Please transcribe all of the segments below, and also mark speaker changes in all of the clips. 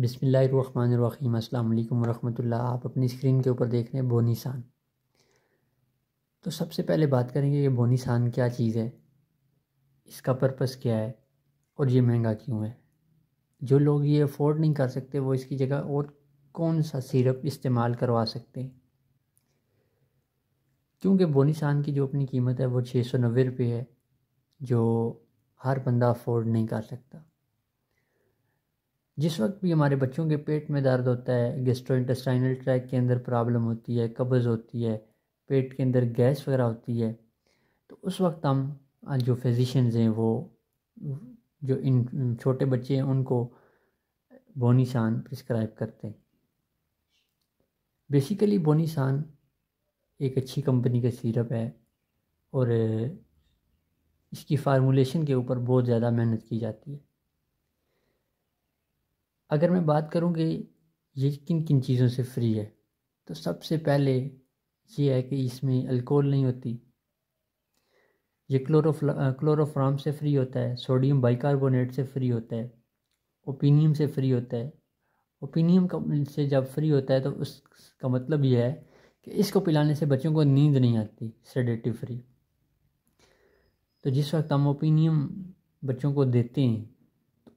Speaker 1: बिसमीम अल्लाम वरहमल आप अपनी स्क्रीन के ऊपर देख रहे हैं बोनीसान तो सबसे पहले बात करेंगे कि बोनीसान क्या चीज़ है इसका पर्पस क्या है और ये महंगा क्यों है जो लोग ये अफोर्ड नहीं कर सकते वो इसकी जगह और कौन सा सिरप इस्तेमाल करवा सकते हैं क्योंकि बोनीसान की जो अपनी कीमत है वो छः सौ नब्बे रुपये है जो हर बंदा अफोर्ड नहीं कर सकता जिस वक्त भी हमारे बच्चों के पेट में दर्द होता है गेस्ट्रो इंटेस्टाइनल ट्रैक के अंदर प्रॉब्लम होती है कब्ज़ होती है पेट के अंदर गैस वगैरह होती है तो उस वक्त हम जो फिज़िशनज़ हैं वो जो इन छोटे बच्चे हैं उनको बोनीसान प्रिस्क्राइब करते हैं बेसिकली बोनीसान एक अच्छी कंपनी का सीरप है और इसकी फार्मूलेशन के ऊपर बहुत ज़्यादा मेहनत की जाती है अगर मैं बात करूँ कि ये किन किन चीज़ों से फ्री है तो सबसे पहले ये है कि इसमें अल्कोहल नहीं होती ये क्लोरोफ्ला क्लोरोफ्राम से फ्री होता है सोडियम बाइकार्बोनेट से फ्री होता है ओपिनियम से फ्री होता है ओपिनियम से जब फ्री होता है तो उसका मतलब यह है कि इसको पिलाने से बच्चों को नींद नहीं आती सेडेटिव फ्री तो जिस वक्त हम ओपिनियम बच्चों को देते हैं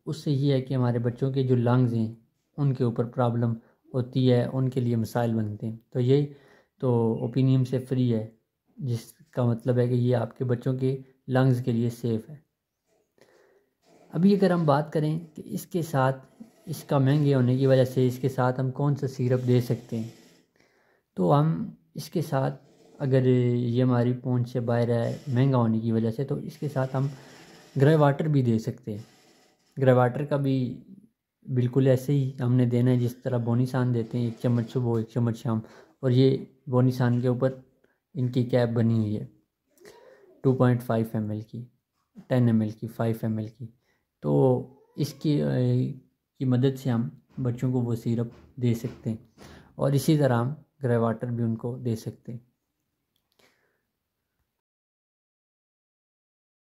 Speaker 1: उससे ये है कि हमारे बच्चों के जो लंग्स हैं उनके ऊपर प्रॉब्लम होती है उनके लिए मसाइल बनते हैं तो यही तो ओपिनियम से फ्री है जिसका मतलब है कि ये आपके बच्चों के लंग्स के लिए सेफ़ है अभी अगर हम बात करें कि इसके साथ इसका महंगे होने की वजह से इसके साथ हम कौन सा सिरप दे सकते हैं तो हम इसके साथ अगर ये हमारी पहुँच से बाहर है महंगा होने की वजह से तो इसके साथ हम ग्रे वाटर भी दे सकते हैं ग्रेवाटर का भी बिल्कुल ऐसे ही हमने देना है जिस तरह बोनी सान देते हैं एक चम्मच सुबह एक चम्मच शाम और ये बोनी सान के ऊपर इनकी कैप बनी हुई है two point five M L की टेन एम एल की फ़ाइव एम एल की तो इसकी की मदद से हम बच्चों को वो सिरप दे सकते हैं और इसी तरह हम ग्रेवाटर भी उनको दे सकते हैं